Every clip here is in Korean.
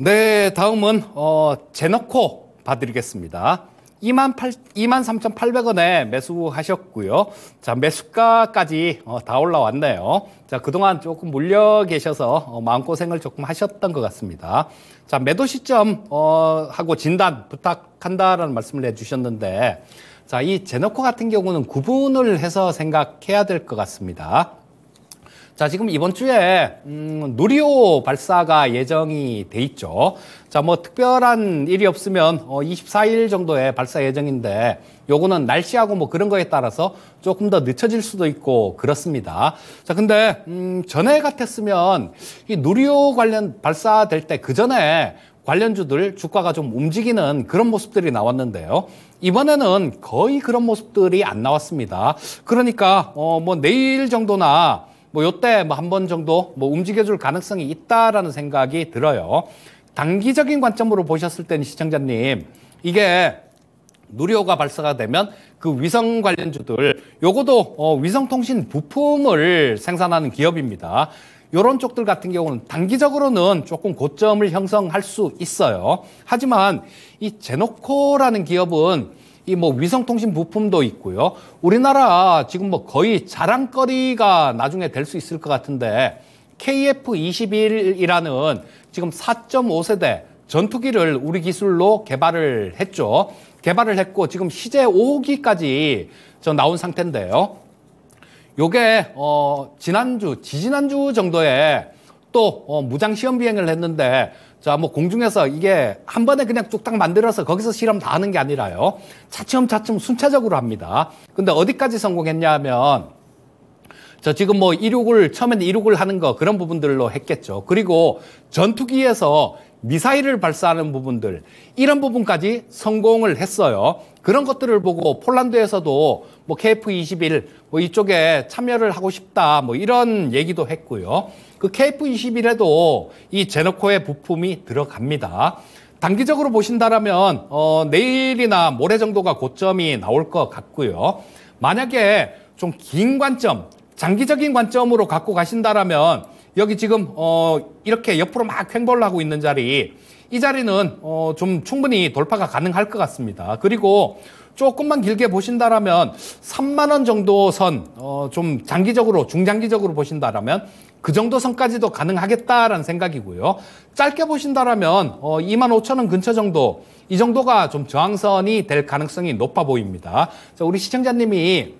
네, 다음은 어, 제너코 봐드리겠습니다. 23,800원에 매수하셨고요. 자, 매수가까지 어, 다 올라왔네요. 자, 그동안 조금 물려 계셔서 어, 마음고생을 조금 하셨던 것 같습니다. 자, 매도 시점 어, 하고 진단 부탁한다라는 말씀을 해주셨는데 자, 이 제너코 같은 경우는 구분을 해서 생각해야 될 것 같습니다. 자, 지금 이번 주에 음, 누리호 발사가 예정이 돼 있죠. 자, 뭐 특별한 일이 없으면 어, 24일 정도에 발사 예정인데 요거는 날씨하고 뭐 그런 거에 따라서 조금 더 늦춰질 수도 있고 그렇습니다. 자, 근데 음, 전에 같았으면 이 누리호 관련 발사될 때 그 전에 관련주들 주가가 좀 움직이는 그런 모습들이 나왔는데요. 이번에는 거의 그런 모습들이 안 나왔습니다. 그러니까 어, 뭐 내일 정도나 뭐 요때 뭐 한 번 정도 뭐 움직여줄 가능성이 있다라는 생각이 들어요. 단기적인 관점으로 보셨을 때는 시청자님 이게 누리호가 발사가 되면 그 위성 관련주들 요것도 어, 위성통신 부품을 생산하는 기업입니다. 요런 쪽들 같은 경우는 단기적으로는 조금 고점을 형성할 수 있어요. 하지만 이 제노코라는 기업은 이 뭐 위성통신 부품도 있고요. 우리나라 지금 뭐 거의 자랑거리가 나중에 될 수 있을 것 같은데 KF-21이라는 지금 4.5세대 전투기를 우리 기술로 개발을 했죠. 개발을 했고 지금 시제 5호기까지 저 나온 상태인데요. 요게 어 지난주, 지지난주 정도에 또어 무장 시험 비행을 했는데 자, 뭐 공중에서 이게 한 번에 그냥 뚝딱 만들어서 거기서 실험 다 하는 게 아니라요. 차츰차츰 순차적으로 합니다. 근데 어디까지 성공했냐면 저 지금 뭐 이륙을 처음에는 이륙을 하는 거 그런 부분들로 했겠죠. 그리고 전투기에서 미사일을 발사하는 부분들 이런 부분까지 성공을 했어요. 그런 것들을 보고 폴란드에서도 뭐 KF-21 뭐 이쪽에 참여를 하고 싶다 뭐 이런 얘기도 했고요. 그 KF-21에도 이 제노코의 부품이 들어갑니다. 단기적으로 보신다라면 어, 내일이나 모레 정도가 고점이 나올 것 같고요. 만약에 좀 긴 관점 장기적인 관점으로 갖고 가신다라면 여기 지금 어 이렇게 옆으로 막 횡보를 하고 있는 자리 이 자리는 어좀 충분히 돌파가 가능할 것 같습니다. 그리고 조금만 길게 보신다라면 3만 원 정도 선좀 어, 장기적으로 중장기적으로 보신다라면 그 정도 선까지도 가능하겠다라는 생각이고요. 짧게 보신다라면 어 2만 5천 원 근처 정도 이 정도가 좀 저항선이 될 가능성이 높아 보입니다. 우리 시청자님이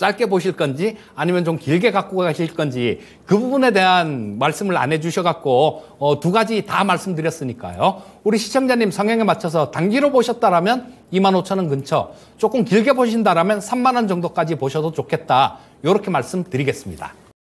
짧게 보실 건지 아니면 좀 길게 갖고 가실 건지 그 부분에 대한 말씀을 안 해주셔갖고 어, 두 가지 다 말씀드렸으니까요. 우리 시청자님 성향에 맞춰서 단기로 보셨다라면 2만 5천 원 근처, 조금 길게 보신다라면 3만 원 정도까지 보셔도 좋겠다. 이렇게 말씀드리겠습니다.